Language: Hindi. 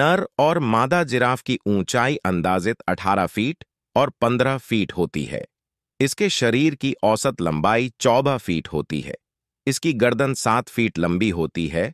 नर और मादा जिराफ की ऊंचाई अंदाजित 18 फीट और 15 फीट होती है इसके शरीर की औसत लंबाई 14 फीट होती है इसकी गर्दन सात फीट लंबी होती है